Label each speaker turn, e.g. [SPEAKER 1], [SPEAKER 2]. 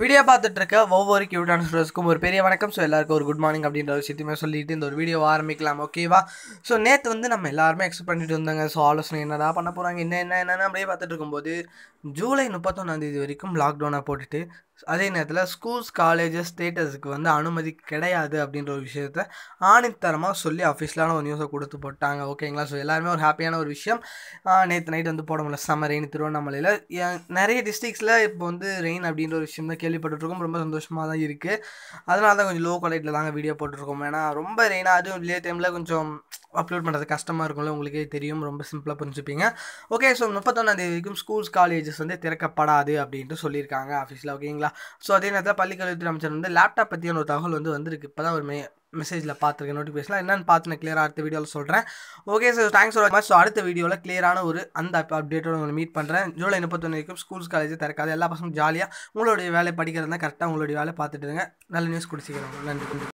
[SPEAKER 1] video பார்த்துட்டு இருக்க ஒவ்வொரு கியூட்டான ஸ்டூடெண்ட்ஸ்க்கும் ஒரு பெரிய வணக்கம் ஸோ எல்லாருக்கும் ஒரு குட் மார்னிங் அப்படின்ற ஒரு விஷயத்தையுமே சொல்லிட்டு இந்த ஒரு வீடியோ ஆரம்பிக்கலாம் ஓகேவா ஸோ நேற்று வந்து நம்ம எல்லாருமே எக்ஸ்பெக்ட் பண்ணிட்டு இருந்தாங்க ஸோ ஆலோசனை என்னடா பண்ண போகிறாங்க என்ன என்ன என்னென்ன அப்படியே பார்த்துட்டு இருக்கும்போது ஜூலை தேதி வரைக்கும் லாக்டவுனை போட்டுட்டு அதே நேரத்தில் ஸ்கூல்ஸ் காலேஜஸ் ஸ்டேட்டஸுக்கு வந்து அனுமதி கிடையாது அப்படின்ற ஒரு விஷயத்த ஆணித்தரமாக சொல்லி அஃபீஷியலான ஒரு நியூஸை கொடுத்து போட்டாங்க ஓகேங்களா ஸோ எல்லாருமே ஒரு ஹாப்பியான ஒரு விஷயம் நேற்று நைட் வந்து போட முடியல சம்ம ரெயின் திருவண்ணாமலையில் நிறைய டிஸ்ட்ரிக்ஸில் இப்போ வந்து ரெயின் அப்படின்ற ஒரு விஷயம் தான் கேள்விப்பட்டுருக்கோம் ரொம்ப சந்தோஷமாக தான் இருக்குது அதனால தான் கொஞ்சம் லோ குவாலிட்டியில் தாங்க வீடியோ போட்டிருக்கோம் ஏன்னா ரொம்ப ரெயினாக அதுவும் லே டைமில் கொஞ்சம் அப்லோட் பண்ணுறது கஷ்டமாக இருக்கும்ல உங்களுக்கே தெரியும் ரொம்ப சிம்பிளாக புரிஞ்சுப்பீங்க ஓகே ஸோ முப்பத்தொன்னாந்தேதி வரைக்கும் ஸ்கூல்ஸ் காலேஜஸ் வந்து திறக்கப்படாது அப்படின்ட்டு சொல்லியிருக்காங்க ஆஃபீஸில் ஓகேங்களா ஸோ அதே நேரத்தில் பள்ளிக்கல்வித்துறை அமைச்சர் வந்து லேப்டாப் பற்றியான ஒரு தகவல் வந்து வந்துருக்கு இப்போ தான் ஒரு மெ மெசேஜில் பார்த்துருக்கேன் நோட்டிஃபிகேஷன் என்னென்னு பார்த்து நான் கிளியராக அடுத்த வீடியோவில் சொல்கிறேன் okay sir thanks for much so அடுத்த வீடியோவில் கிளியரான ஒரு அந்த அப்டேட்டோட உங்களை மீட் பண்ணுறேன் ஜூலை முப்பத்தொன்னு வரைக்கும் ஸ்கூல்ஸ் காலேஜ் திறக்காது எல்லா பசங்களும் ஜாலியாக உங்களுடைய வேலை படிக்கிறதா கரெக்டாக உங்களுடைய வேலை பார்த்துட்டு இருங்க நல்ல நியூஸ் கொடுத்துக்கிறோம் நன்றி